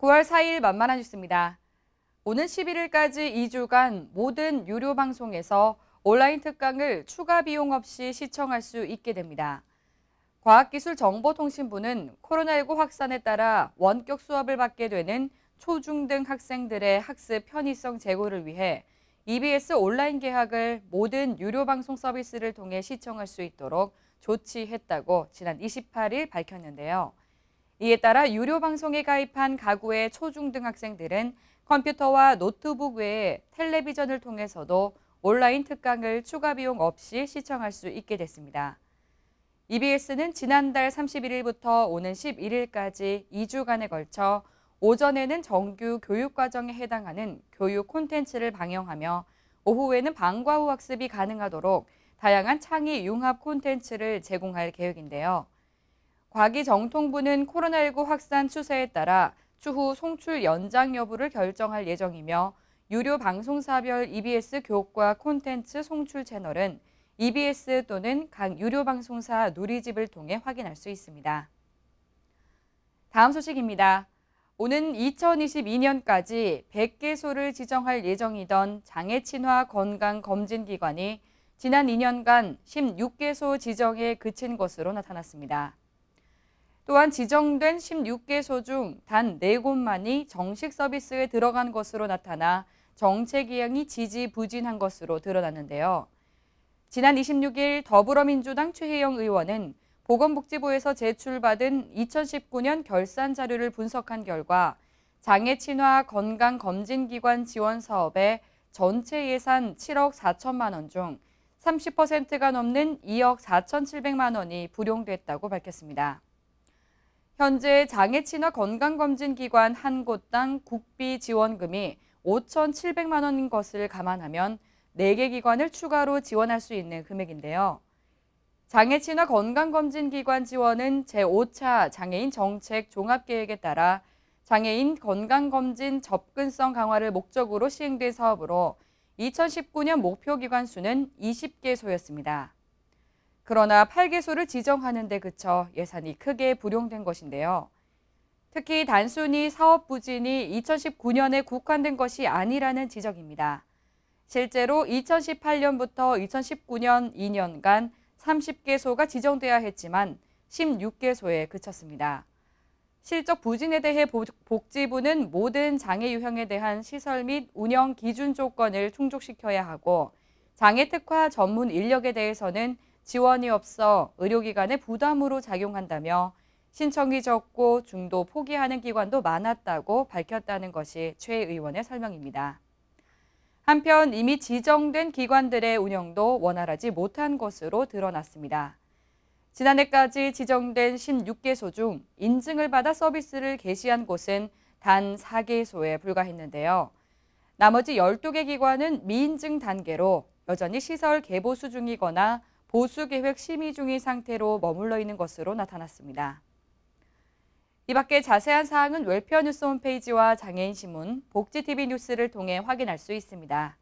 9월 4일 만만한 뉴스입니다. 오는 11일까지 2주간 모든 유료 방송에서 온라인 특강을 추가 비용 없이 시청할 수 있게 됩니다. 과학기술정보통신부는 코로나19 확산에 따라 원격 수업을 받게 되는 초중등 학생들의 학습 편의성 제고를 위해 EBS 온라인 계약을 모든 유료 방송 서비스를 통해 시청할 수 있도록 조치했다고 지난 28일 밝혔는데요. 이에 따라 유료 방송에 가입한 가구의 초중등 학생들은 컴퓨터와 노트북 외에 텔레비전을 통해서도 온라인 특강을 추가 비용 없이 시청할 수 있게 됐습니다. EBS는 지난달 31일부터 오는 11일까지 2주간에 걸쳐 오전에는 정규 교육과정에 해당하는 교육 콘텐츠를 방영하며 오후에는 방과 후 학습이 가능하도록 다양한 창의 융합 콘텐츠를 제공할 계획인데요. 과기정통부는 코로나19 확산 추세에 따라 추후 송출 연장 여부를 결정할 예정이며 유료 방송사별 EBS 교과 콘텐츠 송출 채널은 EBS 또는 각 유료 방송사 누리집을 통해 확인할 수 있습니다. 다음 소식입니다. 오는 2022년까지 100개소를 지정할 예정이던 장애친화 건강검진기관이 지난 2년간 16개소 지정에 그친 것으로 나타났습니다. 또한 지정된 16개소 중 단 4곳만이 정식 서비스에 들어간 것으로 나타나 정책 이행이 지지부진한 것으로 드러났는데요. 지난 26일 더불어민주당 최혜영 의원은 보건복지부에서 제출받은 2019년 결산 자료를 분석한 결과 장애 친화 건강 검진 기관 지원 사업의 전체 예산 7억 4천만 원 중 30%가 넘는 2억 4 7 0만 원이 불용됐다고 밝혔습니다. 현재 장애친화 건강검진기관 한 곳당 국비 지원금이 5,700만 원인 것을 감안하면 4개 기관을 추가로 지원할 수 있는 금액인데요. 장애친화 건강검진기관 지원은 제5차 장애인 정책 종합계획에 따라 장애인 건강검진 접근성 강화를 목적으로 시행된 사업으로 2019년 목표 기관 수는 20개소였습니다. 그러나 8개소를 지정하는 데 그쳐 예산이 크게 불용된 것인데요. 특히 단순히 사업 부진이 2019년에 국한된 것이 아니라는 지적입니다. 실제로 2018년부터 2019년 2년간 30개소가 지정돼야 했지만 16개소에 그쳤습니다. 실적 부진에 대해 복지부는 모든 장애 유형에 대한 시설 및 운영 기준 조건을 충족시켜야 하고 장애 특화 전문 인력에 대해서는 지원이 없어 의료기관의 부담으로 작용한다며 신청이 적고 중도 포기하는 기관도 많았다고 밝혔다는 것이 최 의원의 설명입니다. 한편 이미 지정된 기관들의 운영도 원활하지 못한 것으로 드러났습니다. 지난해까지 지정된 16개소 중 인증을 받아 서비스를 개시한 곳은 단 4개소에 불과했는데요. 나머지 12개 기관은 미인증 단계로 여전히 시설 개보 수중이거나 보수 계획 심의 중인 상태로 머물러 있는 것으로 나타났습니다. 이 밖에 자세한 사항은 웰페어 뉴스 홈페이지와 장애인 신문, 복지TV 뉴스를 통해 확인할 수 있습니다.